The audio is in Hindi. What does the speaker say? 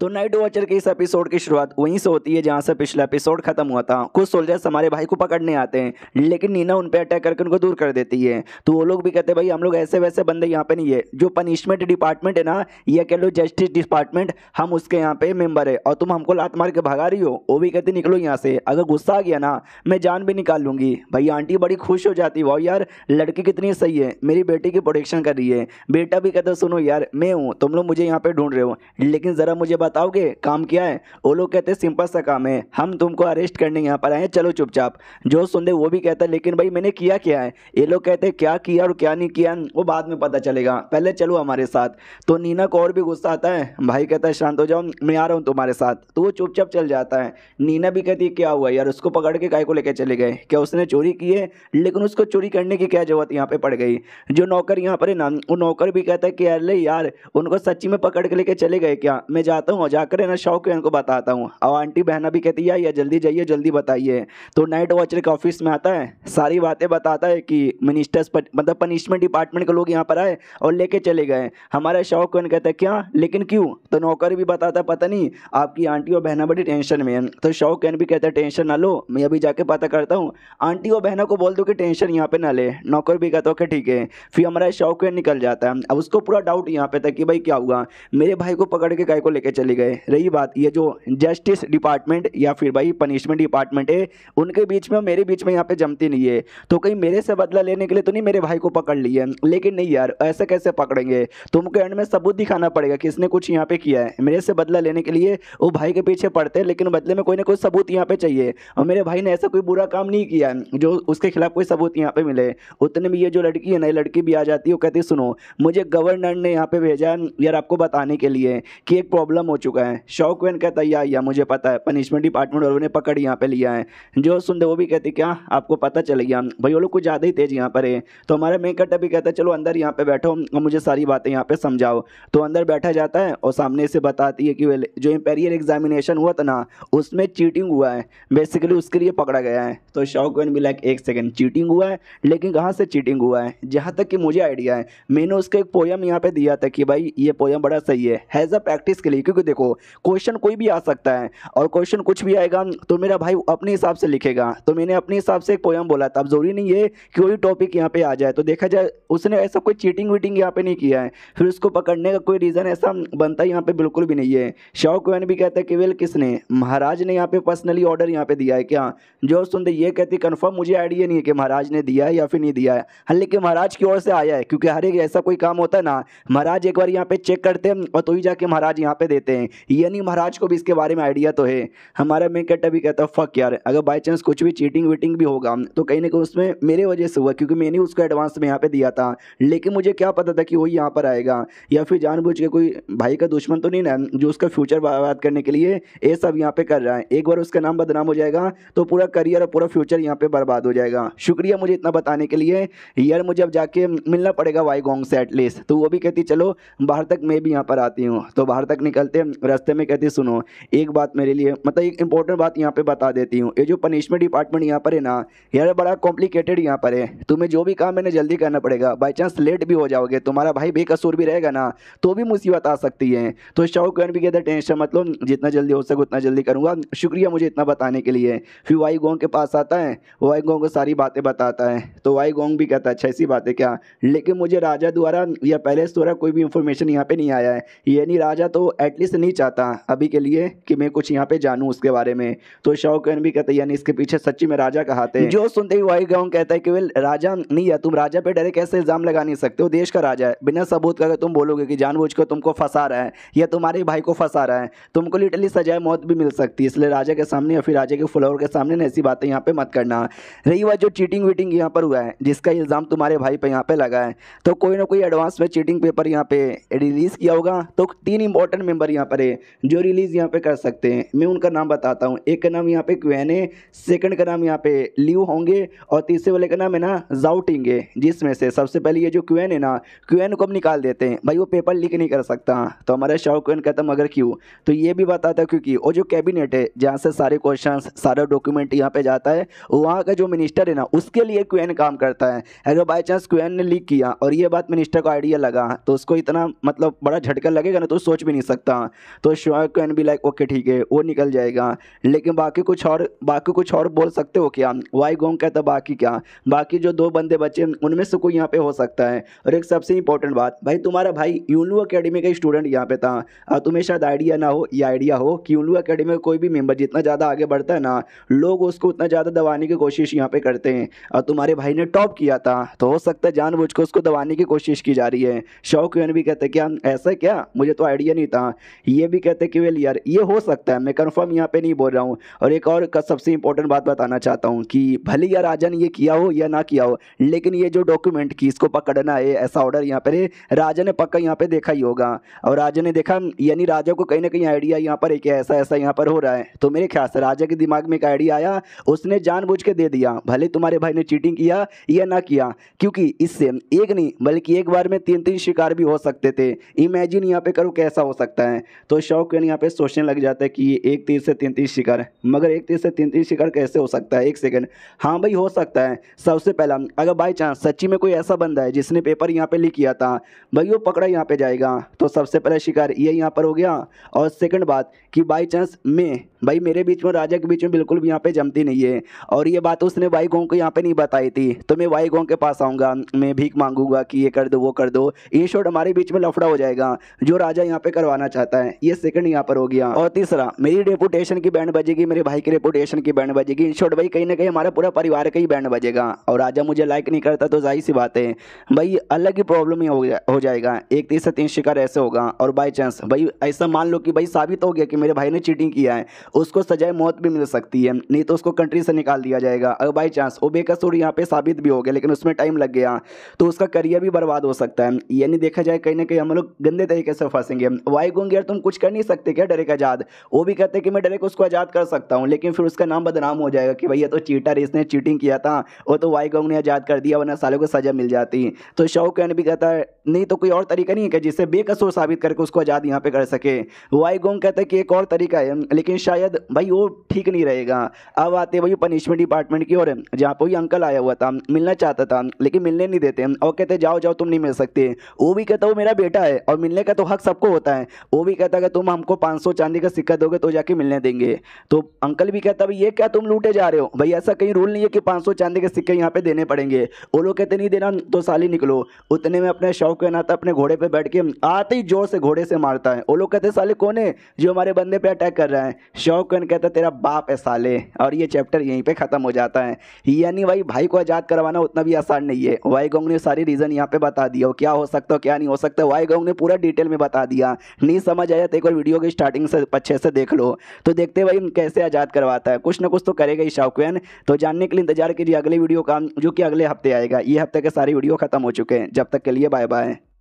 तो नाइट वॉचर के इस एपिसोड की शुरुआत वहीं से होती है जहां से पिछला एपिसोड खत्म हुआ था कुछ सोल्जर्स हमारे भाई को पकड़ने आते हैं लेकिन नीना उन पर अटैक करके उनको दूर कर देती है तो वो लोग भी कहते हैं भाई हम लोग ऐसे वैसे बंदे यहाँ पे नहीं है जो पनिशमेंट डिपार्टमेंट है ना ये कह लो जस्टिस डिपार्टमेंट हम उसके यहाँ पे मेम्बर है और तुम हमको लात मार के भगा रही हो वो भी कहते निकलो यहाँ से अगर गुस्सा आ गया ना मैं जान भी निकाल लूँगी भाई आंटी बड़ी खुश हो जाती वाह यार लड़की कितनी सही है मेरी बेटी की प्रोटेक्शन कर रही है बेटा भी कहते सुनो यार मैं हूँ तुम लोग मुझे यहाँ पे ढूंढ रहे हो लेकिन ज़रा मुझे बताओगे काम किया है वो लोग कहते हैं सिंपल सा काम है हम तुमको अरेस्ट करने यहाँ पर आए चलो चुपचाप जो सुन दे वो भी कहता है लेकिन भाई मैंने किया क्या है ये लोग कहते क्या किया और क्या नहीं किया वो बाद में पता चलेगा पहले चलो हमारे साथ तो नीना को और भी गुस्सा आता है भाई कहता है शांत हो जाओ मैं आ रहा हूँ तुम्हारे साथ तो वो चुपचाप चल जाता है नीना भी कहती है क्या हुआ यार उसको पकड़ के काय को लेकर चले गए क्या उसने चोरी की है लेकिन उसको चोरी करने की क्या जरूरत यहाँ पर पड़ गई जो नौकर यहाँ पर है ना वो नौकर भी कहता है कि अरे यार उनको सच्ची में पकड़ के लेके चले गए क्या मैं जाता हूँ हूँ जाकर है ना शौक है इनको बताता हूँ और आंटी बहना भी कहती है या जल्दी जाइए जल्दी बताइए तो नाइट वॉचर के ऑफिस में आता है सारी बातें बताता है कि मिनिस्टर्स मतलब पनिशमेंट डिपार्टमेंट के लोग यहाँ पर आए और लेके चले गए हमारा शौक कौन कहता है क्या लेकिन क्यों तो नौकर भी बताता है पता नहीं आपकी आंटी और बहना बड़ी टेंशन में है तो शौक कैन भी कहता है टेंशन ना लो मैं अभी जाके पता करता हूँ आंटी और बहना को बोल दो कि टेंशन यहाँ पे ना ले नौकर भी कहता हो ठीक है फिर हमारा शौक निकल जाता है अब उसको पूरा डाउट यहाँ पे था कि भाई क्या हुआ मेरे भाई को पकड़ के गाय को लेके चले चले गए रही बात ये जो जस्टिस डिपार्टमेंट या फिर भाई पनिशमेंट डिपार्टमेंट है उनके बीच में मेरे बीच में यहाँ पे जमती नहीं है तो कहीं मेरे से बदला लेने के लिए तो नहीं मेरे भाई को पकड़ लिए लेकिन नहीं यार ऐसे कैसे पकड़ेंगे तुमको एंड में सबूत दिखाना पड़ेगा कि इसने कुछ यहाँ पे किया है मेरे से बदला लेने के लिए वो भाई के पीछे पड़ते हैं लेकिन बदले में कोई ना कोई सबूत यहाँ पे चाहिए और मेरे भाई ने ऐसा कोई बुरा काम नहीं किया जो उसके खिलाफ कोई सबूत यहाँ पे मिले उतने में ये जो लड़की है नई लड़की भी आ जाती है वो कहती सुनो मुझे गवर्नर ने यहाँ पे भेजा यार आपको बताने के लिए कि एक प्रॉब्लम हो चुका है शौकवेन कहता है या, या मुझे पता है पनिशमेंट डिपार्टमेंट वालों ने पकड़ यहाँ पे लिया है जो सुनते वो भी कहते क्या आपको पता चल गया भाई वो लोग कुछ ज़्यादा ही तेज़ यहाँ पर है तो हमारा मेकट अभी कहता है चलो अंदर यहाँ पर बैठो और मुझे सारी बातें यहाँ पर समझाओ तो अंदर बैठा जाता है और सामने से बताती है कि जो इंपेरियर एग्जामिनेशन हुआ था ना उसमें चीटिंग हुआ है बेसिकली उसके लिए पकड़ा गया है तो शौकवेन भी लाइक एक सेकेंड चीटिंग हुआ है लेकिन कहाँ से चीटिंग हुआ है जहाँ तक कि मुझे आइडिया है मैंने उसका एक पोयम यहाँ पे दिया था कि भाई ये पोयम बड़ा सही है हैज़ अ प्रैक्टिस के लिए क्योंकि देखो क्वेश्चन कोई भी आ सकता है और क्वेश्चन कुछ भी आएगा तो मेरा भाई अपने हिसाब से लिखेगा तो मैंने अपने हिसाब से एक पोएम बोला था अब ज़रूरी नहीं है कि कोई टॉपिक यहाँ पे आ जाए तो देखा जाए उसने ऐसा कोई चीटिंग वीटिंग यहाँ पे नहीं किया है फिर उसको पकड़ने का कोई रीज़न ऐसा बनता यहाँ पर बिल्कुल भी नहीं है शाह कुन भी कहता है कि वेल किसने महाराज ने यहाँ पे पर्सनली ऑर्डर यहाँ पे दिया है क्या जो सुनते ये कहती कन्फर्म मुझे आइडिया नहीं है कि महाराज ने दिया है या फिर नहीं दिया है हाँ लेकिन महाराज की ओर से आया है क्योंकि हर एक ऐसा कोई काम होता है ना महाराज एक बार यहाँ पे चेक करते हैं और तो ही जाके महाराज यहाँ पे देते हैं यानी महाराज को भी इसके बारे में आइडिया तो है हमारा मैं क्या तभी कहता हूँ फक यार अगर बाई चांस कुछ भी चीटिंग वीटिंग भी होगा तो कहीं ना कहीं उसमें मेरे वजह से हुआ क्योंकि मैंने उसको एडवांस में यहाँ पर दिया था लेकिन मुझे क्या पता था कि वही यहाँ पर आएगा या फिर जानबूझ के कोई भाई का दुश्मन तो नहीं ना जो उसका फ्यूचर बर्बाद करने के लिए ये सब यहाँ पर कर रहा है एक बार उसका नाम बदनाम हो जाएगा तो पूरा करियर और पूरा फ्यूचर यहाँ पर बर्बाद हो जाएगा शुक्रिया मुझे इतना बताने के लिए यार मुझे अब जाके मिलना पड़ेगा वाई गोंग से एटलीस्ट तो वो भी कहती चलो बाहर तक मैं भी यहाँ पर आती हूँ तो बाहर तक निकलते रास्ते में कहती सुनो एक बात मेरे लिए मतलब एक इंपॉर्टेंट बात यहाँ पे बता देती हूँ ये जो पनिशमेंट डिपार्टमेंट यहाँ पर है ना यार बड़ा कॉम्प्लिकेटेड यहाँ पर है तुम्हें जो भी काम मैंने जल्दी करना पड़ेगा बाई चांस लेट भी हो जाओगे तुम्हारा भाई बेकसूर भी रहेगा ना तो भी मुसीबत आ सकती है तो कैन भी कहते टेंशन मतलब जितना जल्दी हो सके उतना जल्दी करूँगा शुक्रिया मुझे इतना बताने के लिए फिर वाई गोंग के पास आता है वाई गोंग को सारी बातें बताता है तो वाई गोंग भी कहता है अच्छा ऐसी बात क्या लेकिन मुझे राजा द्वारा या पहले द्वारा कोई भी इंफॉर्मेशन यहाँ पर नहीं आया है यानी राजा तो एटलीस्ट से नहीं चाहता अभी के लिए कि मैं कुछ यहाँ पे जानूँ उसके बारे में तो शौकन भी कहते यानी इसके पीछे सच्ची में राजा कहाते हैं जो सुनते ही वाई गाँव कहता है कि वे राजा नहीं है तुम राजा पे डरे कैसे इल्ज़ाम लगा नहीं सकते हो देश का राजा है बिना सबूत का तुम बोलोगे कि जानबूझ कर तुमको फंसा रहा है या तुम्हारे भाई को फंसा रहा है तुमको लिटली सजाए मौत भी मिल सकती है इसलिए राजा के सामने या फिर राजा के फ्लोर के सामने ऐसी बातें यहाँ पे मत करना रही बात जो चीटिंग वीटिंग यहाँ पर हुआ है जिसका इल्ज़ाम तुम्हारे भाई पर यहाँ पे लगा है तो कोई ना कोई एडवांस में चीटिंग पेपर यहाँ पे रिलीज़ किया होगा तो तीन इंपॉर्टेंट मेम्बर यहाँ पर है जो रिलीज़ यहाँ पे कर सकते हैं मैं उनका नाम बताता हूँ एक का नाम यहाँ पे क्वेन है सेकंड का नाम यहाँ पे लिव होंगे और तीसरे वाले का नाम है ना जाउटिंग है जिसमें से सबसे पहले ये जो क्वेन है ना क्वेन को हम निकाल देते हैं भाई वो पेपर लीक नहीं कर सकता तो हमारा क्वेन कहता मगर क्यों तो ये भी बताता है क्योंकि वो जो कैबिनेट है जहाँ से सारे क्वेश्चन सारा डॉक्यूमेंट यहाँ पे जाता है वहाँ का जो मिनिस्टर है ना उसके लिए क्वेन काम करता है अगर बाई चांस क्वेन ने लीक किया और ये बात मिनिस्टर को आइडिया लगा तो उसको इतना मतलब बड़ा झटका लगेगा ना तो सोच भी नहीं सकता तो शिवाय कैन भी लाइक ओके ठीक है वो निकल जाएगा लेकिन बाकी कुछ और बाकी कुछ और बोल सकते हो क्या वाई गोंग कहता बाकी क्या बाकी जो दो बंदे बचे उनमें से कोई यहाँ पे हो सकता है और एक सबसे इंपॉर्टेंट बात भाई तुम्हारा भाई यूनू अकेडमी का स्टूडेंट यहाँ पे था और तुम्हें शायद आइडिया ना हो ये आइडिया हो कि यूनू अकेडमी का कोई भी मेम्बर जितना ज़्यादा आगे बढ़ता है ना लोग उसको उतना ज़्यादा दबाने की कोशिश यहाँ पे करते हैं और तुम्हारे भाई ने टॉप किया था तो हो सकता है जानबूझ उसको दबाने की कोशिश की जा रही है शौक यून भी कहते क्या ऐसा क्या मुझे तो आइडिया नहीं था ये भी कहते हैं कि वेल यार ये हो सकता है मैं कन्फर्म यहाँ पे नहीं बोल रहा हूँ और एक और का सबसे इंपॉर्टेंट बात बताना चाहता हूँ कि भले या राजा ने ये किया हो या ना किया हो लेकिन ये जो डॉक्यूमेंट की इसको पकड़ना है ऐसा ऑर्डर यहाँ पर राजा ने पक्का यहाँ पर देखा ही होगा और राजा ने देखा यानी राजा को कहीं ना कहीं आइडिया यहाँ पर है कि ऐसा ऐसा यहाँ पर हो रहा है तो मेरे ख्याल से राजा के दिमाग में एक आइडिया आया उसने जानबूझ के दे दिया भले तुम्हारे भाई ने चीटिंग किया या ना किया क्योंकि इससे एक नहीं बल्कि एक बार में तीन तीन शिकार भी हो सकते थे इमेजिन यहाँ पे करो कैसा हो सकता है तो शौकीन यहाँ पे सोचने लग जाता है कि ये एक तीर से तीन तीस शिकार है मगर एक तीर से तीन तीस शिकार कैसे हो सकता है एक सेकेंड हाँ भाई हो सकता है सबसे पहला अगर बाई चांस सच्ची में कोई ऐसा बंदा है जिसने पेपर यहाँ पे लिख किया था भाई वो पकड़ा यहाँ पे जाएगा तो सबसे पहला शिकार ये यहाँ पर हो गया और सेकंड बात कि बाई चांस मैं भाई मेरे बीच में राजा के बीच में बिल्कुल भी यहाँ पे जमती नहीं है और ये बात उसने वाई गो को यहाँ पे नहीं बताई थी तो मैं वाई गों के पास आऊँगा मैं भीख मांगूंगा कि ये कर दो वो कर दो ये शॉट हमारे बीच में लफड़ा हो जाएगा जो राजा यहाँ पे करवाना चाहता है ये सेकंड यहाँ पर हो गया और तीसरा मेरी रेपुटेशन की बैंड बजेगी मेरे भाई की रेपुटेशन की बैंड बजेगी इन शॉर्ट भाई कहीं ना कहीं हमारा पूरा परिवार का ही बैंड बजेगा और राजा मुझे लाइक नहीं करता तो जाहिर सी बात है भाई अलग ही प्रॉब्लम ही हो जाएगा एक तीसरा तीन शिकार ऐसे होगा और बाई चांस भाई ऐसा मान लो कि भाई साबित हो गया कि मेरे भाई ने चीटिंग किया है उसको सजाए मौत भी मिल सकती है नहीं तो उसको कंट्री से निकाल दिया जाएगा अगर बाई चांस वो बेकसूर यहाँ पे साबित भी हो गया लेकिन उसमें टाइम लग गया तो उसका करियर भी बर्बाद हो सकता है यानी देखा जाए कहीं ना कहीं हम लोग गंदे तरीके से फंसेंगे वाई गुंग यार तुम कुछ कर नहीं सकते क्या डरेक आज़ाद वो भी कहते कि मैं डरेक उसको आज़ाद कर सकता हूँ लेकिन फिर उसका नाम बदनाम हो जाएगा कि भैया तो चीटर इसने चीटिंग किया था वो तो वाई गोंग ने आज़ाद कर दिया वरना सालों को सजा मिल जाती तो कैन भी कहता है नहीं तो कोई और तरीका नहीं है जिससे बेकसूर साबित करके उसको आज़ाद यहाँ पे कर सके वाई गोंग कहता है कि एक और तरीका है लेकिन शाह शायद भाई वो ठीक नहीं रहेगा अब आते भाई पनिशमेंट डिपार्टमेंट की ओर जहाँ पर वही अंकल आया हुआ था मिलना चाहता था लेकिन मिलने नहीं देते और कहते जाओ जाओ तुम नहीं मिल सकते वो भी कहता वो मेरा बेटा है और मिलने का तो हक सबको होता है वो भी कहता कि तुम हमको पाँच चांदी का सिक्का दोगे तो जाके मिलने देंगे तो अंकल भी कहता भाई ये क्या तुम लूटे जा रहे हो भाई ऐसा कहीं रूल नहीं है कि पाँच चांदी के सिक्के यहाँ पर देने पड़ेंगे वो लोग कहते नहीं देना तो साली निकलो उतने में अपने शौक के नाता अपने घोड़े पर बैठ के आते ही जोर से घोड़े से मारता है वो लोग कहते साले कौन है जो हमारे बंदे पे अटैक कर रहा है शौकन कहता तेरा बाप है साले और ये चैप्टर यहीं पे ख़त्म हो जाता है यानी भाई भाई को आज़ाद करवाना उतना भी आसान नहीं है वाई गोंग ने सारी रीज़न यहाँ पे बता दिया क्या हो सकता हो क्या नहीं हो सकता वाई गोंग ने पूरा डिटेल में बता दिया नहीं समझ आया तो एक बार वीडियो की स्टार्टिंग से अच्छे से देख लो तो देखते भाई कैसे आज़ाद करवाता है कुछ ना कुछ तो करेगा ही शौकन तो जानने के लिए इंतजार कीजिए अगले वीडियो का जो कि अगले हफ्ते आएगा ये हफ्ते के सारे वीडियो ख़त्म हो चुके हैं जब तक के लिए बाय बाय